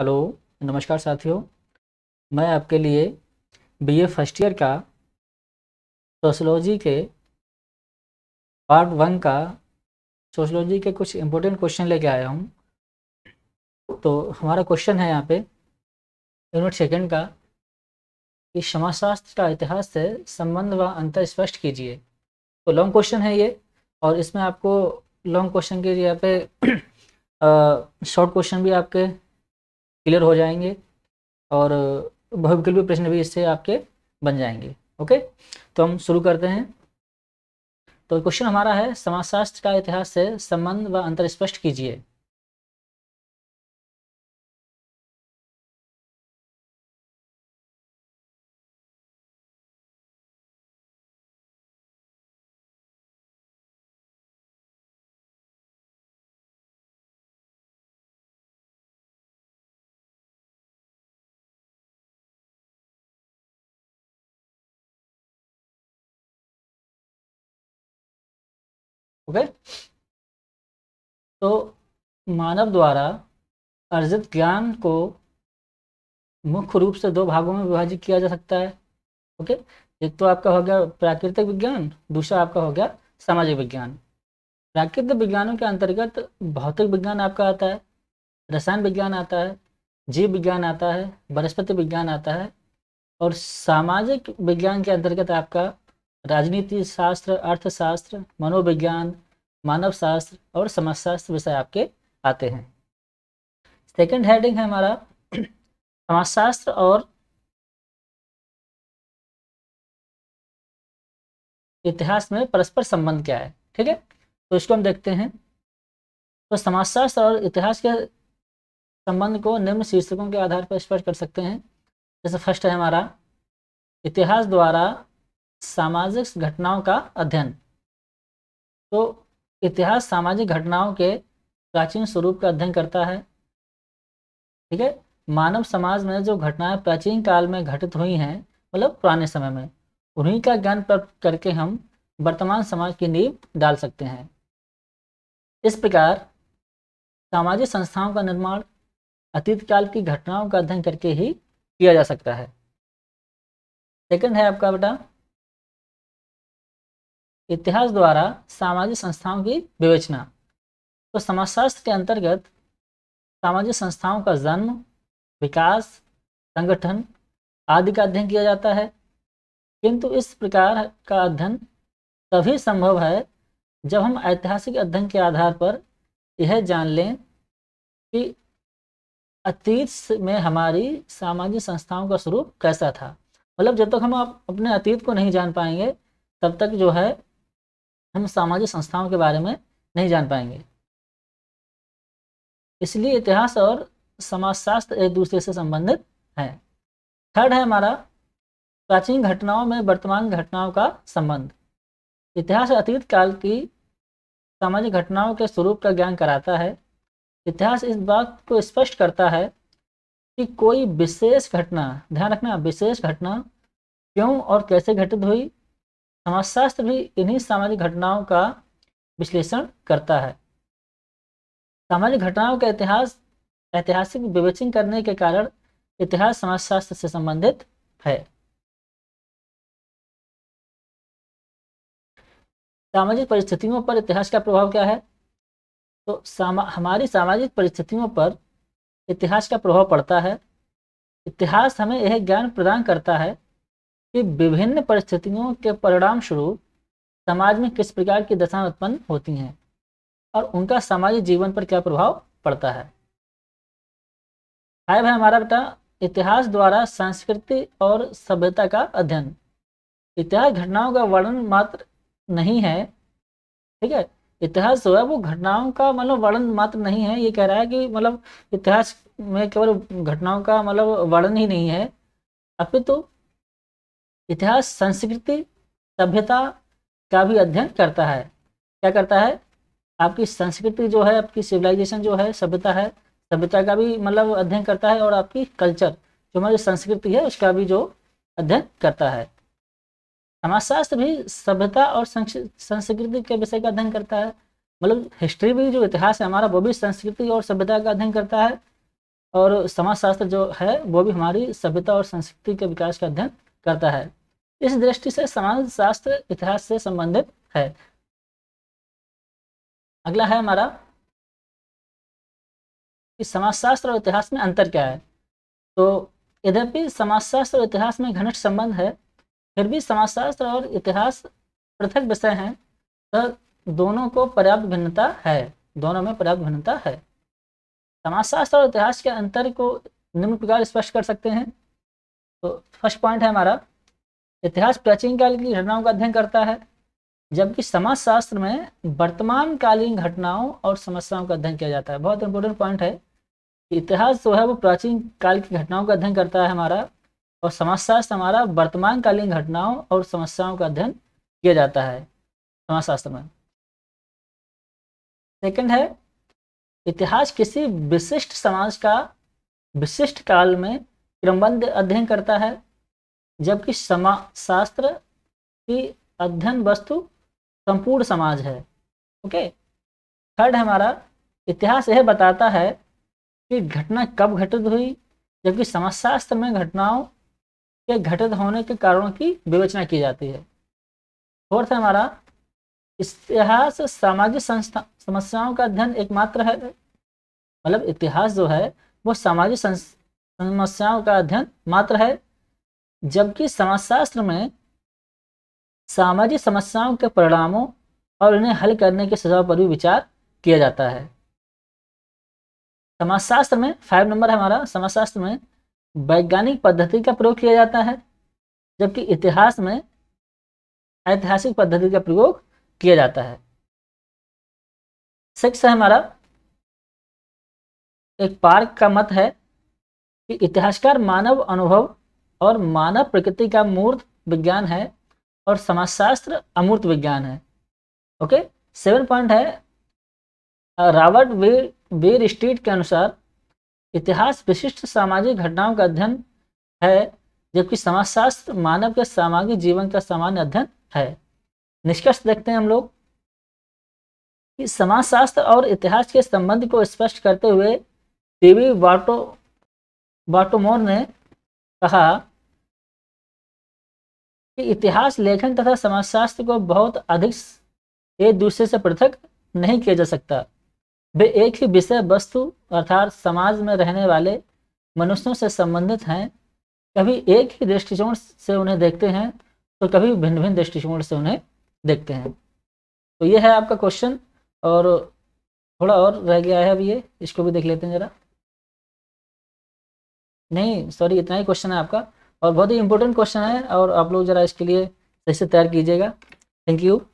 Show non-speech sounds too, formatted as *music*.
hello नमस्कार साथियों मैं आपके लिए बीए फर्स्ट ईयर का सोशलॉजी के पार्ट वन का सोशलॉजी के कुछ इम्पोर्टेंट क्वेश्चन लेके आया हूँ तो हमारा क्वेश्चन है यहाँ पे यूनिट सेकंड का कि समाजशास्त्र का इतिहास से संबंध व अंतर स्पष्ट कीजिए तो लॉन्ग क्वेश्चन है ये और इसमें आपको लॉन्ग क्वेश्चन के यहाँ पे शॉर्ट *clears throat* क्वेश्चन भी आपके क्लियर हो जाएंगे और बहुविकल्पी प्रश्न भी इससे आपके बन जाएंगे ओके तो हम शुरू करते हैं तो क्वेश्चन हमारा है समाजशास्त्र का इतिहास से संबंध व अंतर स्पष्ट कीजिए ओके तो मानव द्वारा अर्जित ज्ञान को मुख्य रूप से दो भागों में विभाजित किया जा सकता है ओके एक तो आपका हो गया प्राकृतिक विज्ञान दूसरा आपका हो गया सामाजिक विज्ञान प्राकृतिक विज्ञानों के अंतर्गत भौतिक विज्ञान आपका आता है रसायन विज्ञान आता है जीव विज्ञान आता है वनस्पति विज्ञान आता है और सामाजिक विज्ञान के अंतर्गत आपका राजनीति शास्त्र अर्थशास्त्र मनोविज्ञान मानव शास्त्र और समाजशास्त्र विषय आपके आते हैं सेकंड हेडिंग है हमारा समाजशास्त्र और इतिहास में परस्पर संबंध क्या है ठीक है तो इसको हम देखते हैं तो समाजशास्त्र और इतिहास के संबंध को निम्न शीर्षकों के आधार पर स्पष्ट कर सकते हैं जैसे फर्स्ट है हमारा इतिहास द्वारा सामाजिक घटनाओं का अध्ययन तो इतिहास सामाजिक घटनाओं के प्राचीन स्वरूप का अध्ययन करता है ठीक है मानव समाज में जो घटनाएं प्राचीन काल में घटित हुई हैं मतलब पुराने समय में उन्हीं का ज्ञान प्राप्त करके हम वर्तमान समाज की नींव डाल सकते हैं इस प्रकार सामाजिक संस्थाओं का निर्माण अतीत काल की घटनाओं का अध्ययन करके ही किया जा सकता है सेकंड है आपका बेटा इतिहास द्वारा सामाजिक संस्थाओं की विवेचना तो समाजशास्त्र के अंतर्गत सामाजिक संस्थाओं का जन्म विकास संगठन आदि का अध्ययन किया जाता है किंतु इस प्रकार का अध्ययन तभी संभव है जब हम ऐतिहासिक अध्ययन के आधार पर यह जान लें कि अतीत में हमारी सामाजिक संस्थाओं का स्वरूप कैसा था मतलब जब तक हम अपने अतीत को नहीं जान पाएंगे तब तक जो है हम सामाजिक संस्थाओं के बारे में नहीं जान पाएंगे इसलिए इतिहास और समाजशास्त्र एक दूसरे से संबंधित है थर्ड है हमारा प्राचीन घटनाओं में वर्तमान घटनाओं का संबंध इतिहास अतीत काल की सामाजिक घटनाओं के स्वरूप का ज्ञान कराता है इतिहास इस बात को स्पष्ट करता है कि कोई विशेष घटना ध्यान रखना विशेष घटना क्यों और कैसे घटित हुई समाजशास्त्र भी इन्हीं सामाजिक घटनाओं का विश्लेषण करता है सामाजिक घटनाओं का इतिहास ऐतिहासिक विवेचन करने के कारण इतिहास समाजशास्त्र से संबंधित है सामाजिक परिस्थितियों पर इतिहास का प्रभाव क्या है तो सामा, हमारी सामाजिक परिस्थितियों पर इतिहास का प्रभाव पड़ता है इतिहास हमें यह ज्ञान प्रदान करता है कि विभिन्न परिस्थितियों के परिणाम स्वरूप समाज में किस प्रकार की दशाएं उत्पन्न होती हैं और उनका सामाजिक जीवन पर क्या प्रभाव पड़ता है फाइव हमारा बेटा इतिहास द्वारा संस्कृति और सभ्यता का अध्ययन इतिहास घटनाओं का वर्णन मात्र नहीं है ठीक है इतिहास जो है वो घटनाओं का मतलब वर्णन मात्र नहीं है ये कह रहा है कि मतलब इतिहास में केवल घटनाओं का मतलब वर्णन ही नहीं है अपितु तो इतिहास संस्कृति सभ्यता का भी अध्ययन करता है क्या करता है आपकी संस्कृति जो है आपकी सिविलाइजेशन जो है सभ्यता है सभ्यता का भी मतलब अध्ययन करता है और आपकी कल्चर जो हमारी संस्कृति है उसका भी जो अध्ययन करता है समाजशास्त्र भी सभ्यता और संस्कृति के विषय का अध्ययन करता है मतलब हिस्ट्री भी जो इतिहास है हमारा वो भी संस्कृति और सभ्यता का अध्ययन करता है और समाजशास्त्र जो है वो भी हमारी सभ्यता और संस्कृति के विकास का अध्ययन करता है इस दृष्टि से समाज शास्त्र इतिहास से संबंधित है अगला है हमारा कि समाजशास्त्र और इतिहास में अंतर क्या है तो यद्यपि समाजशास्त्र और इतिहास में घनिष्ठ संबंध है फिर भी समाजशास्त्र और इतिहास पृथक विषय हैं तो दोनों को पर्याप्त भिन्नता है दोनों में पर्याप्त भिन्नता है समाजशास्त्र और इतिहास के अंतर को निम्न प्रकार स्पष्ट कर सकते हैं तो फर्स्ट पॉइंट है हमारा इतिहास प्राचीन काल की घटनाओं का अध्ययन करता है जबकि समाजशास्त्र में वर्तमान कालीन घटनाओं और समस्याओं का अध्ययन किया जाता है बहुत इंपॉर्टेंट पॉइंट है इतिहास जो है वो प्राचीन काल की घटनाओं का अध्ययन करता है हमारा और समाजशास्त्र हमारा वर्तमान कालीन घटनाओं और समस्याओं का अध्ययन किया जाता है समाजशास्त्र में सेकंड है इतिहास किसी विशिष्ट समाज का विशिष्ट काल में क्रमबद्ध अध्ययन करता है जबकि समा शास्त्र की अध्ययन वस्तु संपूर्ण समाज है ओके थर्ड हमारा इतिहास यह बताता है कि घटना कब घटित हुई जबकि समाजशास्त्र में घटनाओं के घटित होने के कारणों की विवेचना की जाती है फोर्थ हमारा इतिहास सामाजिक संस्था समस्याओं का अध्ययन एकमात्र है मतलब इतिहास जो है वो सामाजिक समस्याओं का अध्ययन मात्र है जबकि समाजशास्त्र में सामाजिक समस्याओं के परिणामों और इन्हें हल करने के सुझाव पर भी विचार किया जाता है समाजशास्त्र में फाइव नंबर है हमारा समाजशास्त्र में वैज्ञानिक पद्धति का प्रयोग किया जाता है जबकि इतिहास में ऐतिहासिक पद्धति का प्रयोग किया जाता है सिक्स है हमारा एक पार्क का मत है कि इतिहासकार मानव अनुभव और मानव प्रकृति का मूर्त विज्ञान है और समाजशास्त्र अमूर्त विज्ञान है ओके सेवन पॉइंट है रॉबर्ट वे वेर स्ट्रीट के अनुसार इतिहास विशिष्ट सामाजिक घटनाओं का अध्ययन है जबकि समाजशास्त्र मानव के सामाजिक जीवन का सामान्य अध्ययन है निष्कर्ष देखते हैं हम लोग कि समाजशास्त्र और इतिहास के संबंध को स्पष्ट करते हुए टीवी वाटो बाटोमोर ने कहा कि इतिहास लेखन तथा समाजशास्त्र को बहुत अधिक एक दूसरे से पृथक नहीं किया जा सकता वे एक ही विषय वस्तु अर्थात समाज में रहने वाले मनुष्यों से संबंधित हैं कभी एक ही दृष्टिकोण से उन्हें देखते हैं तो कभी भिन्न भिन्न दृष्टिकोण से उन्हें देखते हैं तो ये है आपका क्वेश्चन और थोड़ा और रह गया है अब ये इसको भी देख लेते हैं ज़रा नहीं सॉरी इतना ही क्वेश्चन है आपका और बहुत ही इंपॉर्टेंट क्वेश्चन है और आप लोग ज़रा इसके लिए सही से तैयार कीजिएगा थैंक यू